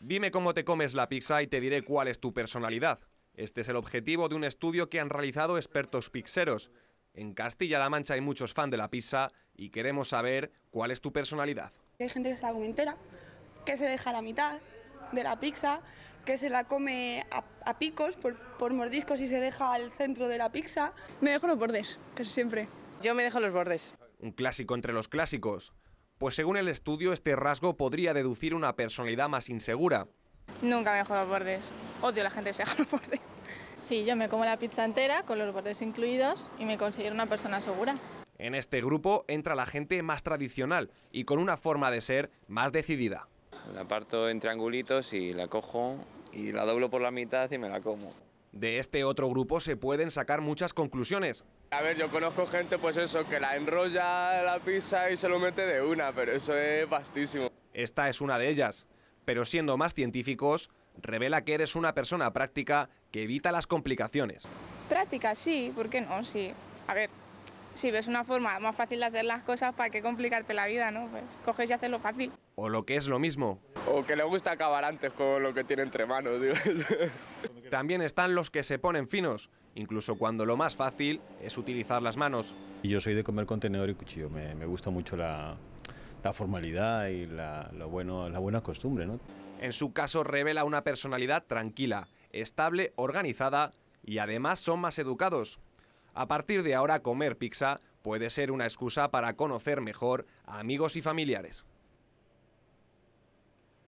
Dime cómo te comes la pizza y te diré cuál es tu personalidad. Este es el objetivo de un estudio que han realizado expertos pixeros. En Castilla-La Mancha hay muchos fans de la pizza y queremos saber cuál es tu personalidad. Hay gente que se la entera, que se deja la mitad de la pizza, que se la come a, picos, por, mordiscos y se deja al centro de la pizza. Me dejo los bordes, que siempre. Yo me dejo los bordes. Un clásico entre los clásicos. Pues según el estudio, este rasgo podría deducir una personalidad más insegura. Nunca me dejo los bordes. Odio la gente que se deja los bordes. Sí, yo me como la pizza entera, con los bordes incluidos, y me considero una persona segura. En este grupo entra la gente más tradicional y con una forma de ser más decidida. La parto en triangulitos y la cojo y la doblo por la mitad y me la como. De este otro grupo se pueden sacar muchas conclusiones. A ver, yo conozco gente, pues eso, que la enrolla la pizza y se lo mete de una, pero eso es vastísimo. Esta es una de ellas, pero siendo más científicos, revela que eres una persona práctica que evita las complicaciones. Práctica, sí, ¿por qué no? Sí. A ver, si ves una forma más fácil de hacer las cosas, ¿para qué complicarte la vida, no? Pues coges y haces lo fácil. O lo que es lo mismo. O que le gusta acabar antes con lo que tiene entre manos, digo. También están los que se ponen finos, incluso cuando lo más fácil es utilizar las manos. Yo soy de comer con y cuchillo, me, gusta mucho la, formalidad y la, bueno, buena costumbre. En su caso revela una personalidad tranquila, estable, organizada y además son más educados. A partir de ahora comer pizza puede ser una excusa para conocer mejor a amigos y familiares.